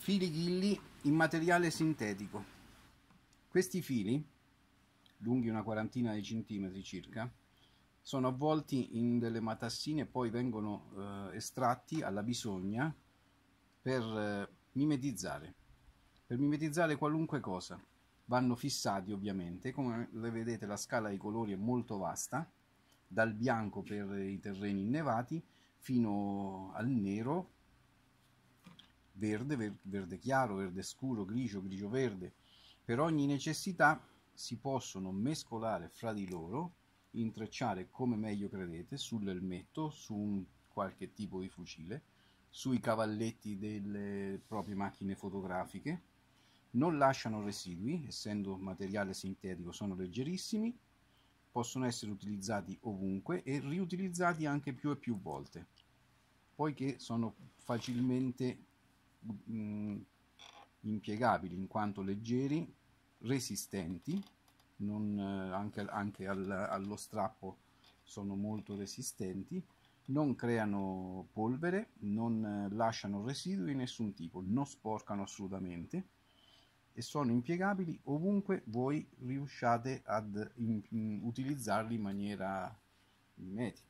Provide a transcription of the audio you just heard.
fili ghilli in materiale sintetico. Questi fili, lunghi una quarantina di centimetri circa, sono avvolti in delle matassine e poi vengono eh, estratti alla bisogna per eh, mimetizzare, per mimetizzare qualunque cosa. Vanno fissati ovviamente, come vedete la scala di colori è molto vasta, dal bianco per i terreni innevati fino al nero verde, ver, verde chiaro, verde scuro, grigio, grigio verde. Per ogni necessità si possono mescolare fra di loro, intrecciare come meglio credete sull'elmetto, su un qualche tipo di fucile, sui cavalletti delle proprie macchine fotografiche. Non lasciano residui, essendo materiale sintetico sono leggerissimi, possono essere utilizzati ovunque e riutilizzati anche più e più volte, poiché sono facilmente mh, mm, impiegabili in quanto leggeri, resistenti, non, eh, anche, anche al, allo strappo sono molto resistenti, non creano polvere, non eh, lasciano residui di nessun tipo, non sporcano assolutamente e sono impiegabili ovunque voi riusciate ad in, in, utilizzarli in maniera mimetica.